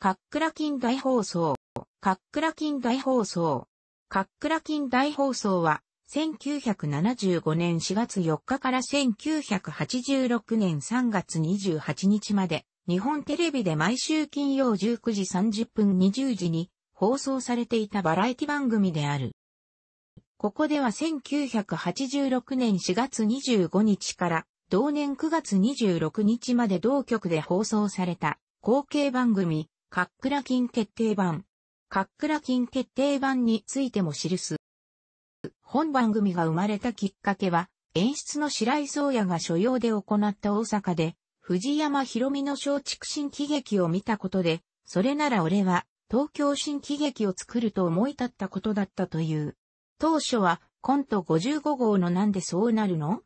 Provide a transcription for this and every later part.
カックラ近代大放送、カックラ近代大放送。カックラ近代大放送は、1975年4月4日から1986年3月28日まで、日本テレビで毎週金曜19時30分20時に放送されていたバラエティ番組である。ここでは1986年4月25日から同年9月26日まで同局で放送された後継番組、カックラキン決定版。カックラキン決定版についても記す。本番組が生まれたきっかけは、演出の白井宗也が所要で行った大阪で、藤山博美の松竹新喜劇を見たことで、それなら俺は東京新喜劇を作ると思い立ったことだったという。当初はコント55号のなんでそうなるの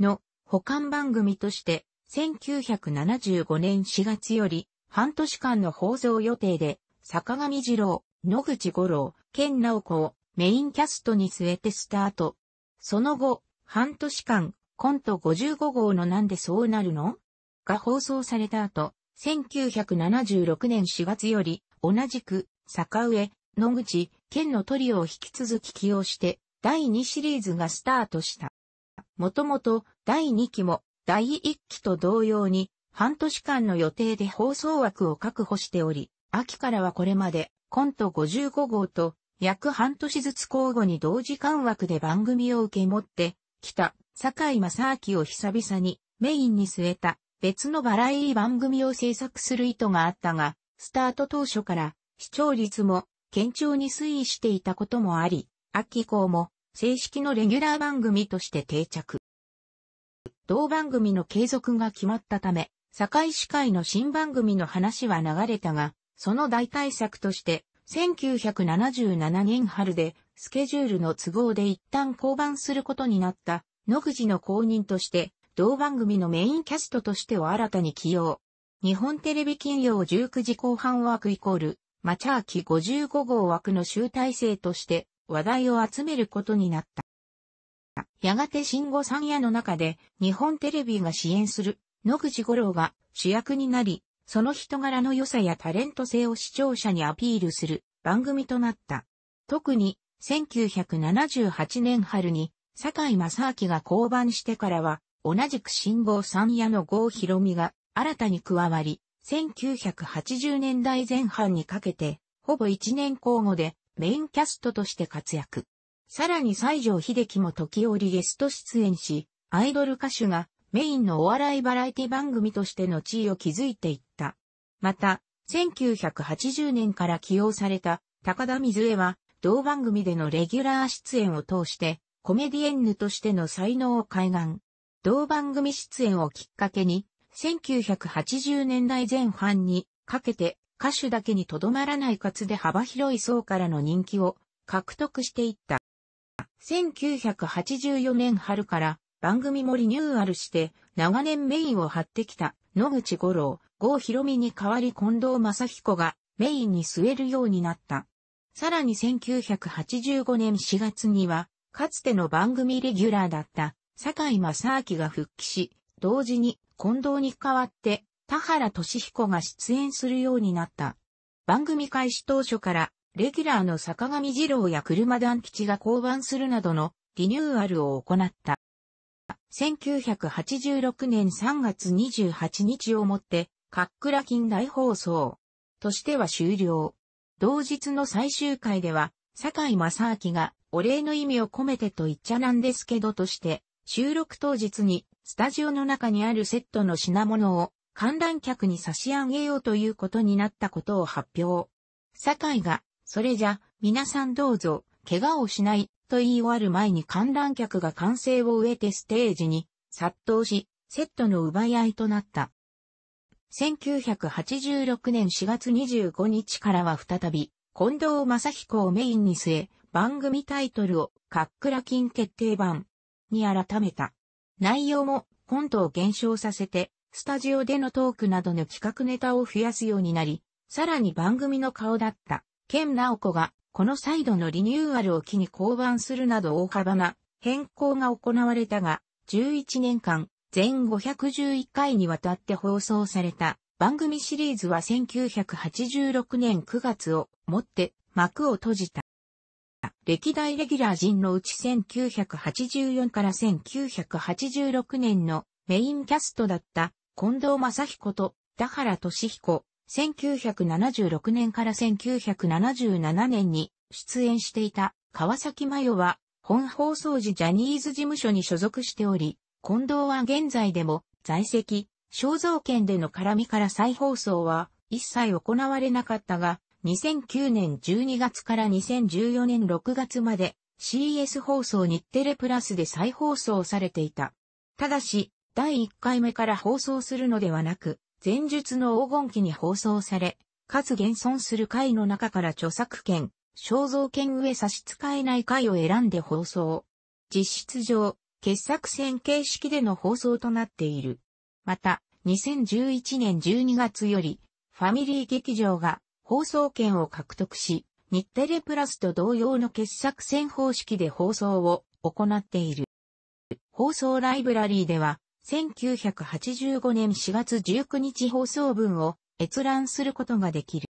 の保管番組として1975年4月より半年間の放送予定で、坂上二郎、野口五郎、健直子をメインキャストに据えてスタート。その後、半年間、コント55号のなんでそうなるのが放送された後、1976年4月より、同じく、坂上、野口、県のトリオを引き続き起用して、第2シリーズがスタートした。もともと、第2期も、第1期と同様に、半年間の予定で放送枠を確保しており、秋からはこれまでコント55号と約半年ずつ交互に同時間枠で番組を受け持ってきた坂井正明を久々にメインに据えた別のバラエティ番組を制作する意図があったが、スタート当初から視聴率も堅調に推移していたこともあり、秋以降も正式のレギュラー番組として定着。同番組の継続が決まったため、堺市会の新番組の話は流れたが、その代替策として、1977年春で、スケジュールの都合で一旦降板することになった、野口の公認として、同番組のメインキャストとしてを新たに起用。日本テレビ金曜19時後半枠イコール、マチャーキ55号枠の集大成として話題を集めることになった。やがて新語三夜の中で日本テレビが支援する野口五郎が主役になり、その人柄の良さやタレント性を視聴者にアピールする番組となった。特に、1978年春に、坂井正明が降板してからは、同じく辛抱三夜の郷ひろみが新たに加わり、1980年代前半にかけて、ほぼ1年交互でメインキャストとして活躍。さらに西城秀樹も時折ゲスト出演し、アイドル歌手がメインのお笑いバラエティ番組としての地位を築いていった。また、1980年から起用された高田水江は、同番組でのレギュラー出演を通して、コメディエンヌとしての才能を開眼。同番組出演をきっかけに、1980年代前半にかけて歌手だけにとどまらない活で幅広い層からの人気を獲得していった。1984年春から番組もリニューアルして、長年メインを張ってきた野口五郎、郷ひろみに代わり近藤正彦がメインに据えるようになった。さらに1985年4月には、かつての番組レギュラーだった坂井正明が復帰し、同時に近藤に代わって田原俊彦が出演するようになった。番組開始当初から、レギュラーの坂上二郎や車団吉が降板するなどのリニューアルを行った。1986年3月28日をもって、カックラ近代放送としては終了。同日の最終回では、坂井正明がお礼の意味を込めてと言っちゃなんですけどとして、収録当日にスタジオの中にあるセットの品物を観覧客に差し上げようということになったことを発表。坂井が、それじゃ、皆さんどうぞ、怪我をしない、と言い終わる前に観覧客が歓声を植えてステージに殺到し、セットの奪い合いとなった。1986年4月25日からは再び、近藤正彦をメインに据え、番組タイトルを、カックラキン決定版に改めた。内容も、コントを減少させて、スタジオでのトークなどの企画ネタを増やすようになり、さらに番組の顔だった、ケンナオコがこのサイドのリニューアルを機に降板するなど大幅な変更が行われたが、11年間、全511回にわたって放送された番組シリーズは1986年9月をもって幕を閉じた。歴代レギュラー陣のうち1984から1986年のメインキャストだった近藤正彦と田原俊彦、1976年から1977年に出演していた川崎麻世は本放送時ジャニーズ事務所に所属しており、近藤は現在でも在籍、肖像権での絡みから再放送は一切行われなかったが、2009年12月から2014年6月まで CS 放送日テレプラスで再放送されていた。ただし、第1回目から放送するのではなく、前述の黄金期に放送され、かつ現存する回の中から著作権、肖像権上差し支えない回を選んで放送。実質上、傑作選形式での放送となっている。また、2011年12月より、ファミリー劇場が放送権を獲得し、日テレプラスと同様の傑作選方式で放送を行っている。放送ライブラリーでは、1985年4月19日放送分を閲覧することができる。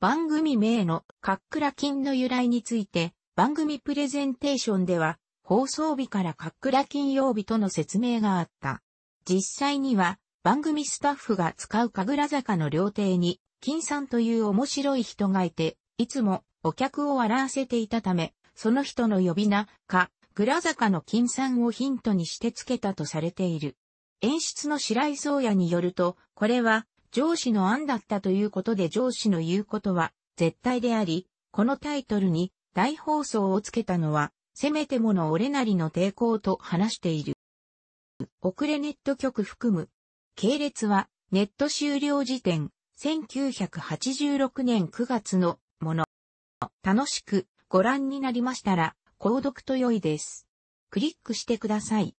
番組名のカックラ菌の由来について、番組プレゼンテーションでは、放送日からカックラ金曜日との説明があった。実際には、番組スタッフが使う神楽坂の料亭に、金さんという面白い人がいて、いつもお客を笑わせていたため、その人の呼び名、か、蔵坂の金さんをヒントにしてつけたとされている。演出の白井宗也によると、これは上司の案だったということで上司の言うことは絶対であり、このタイトルに大放送をつけたのは、せめてもの俺なりの抵抗と話している。遅れネット局含む。系列はネット終了時点、1986年9月のもの。楽しくご覧になりましたら、購読と良いです。クリックしてください。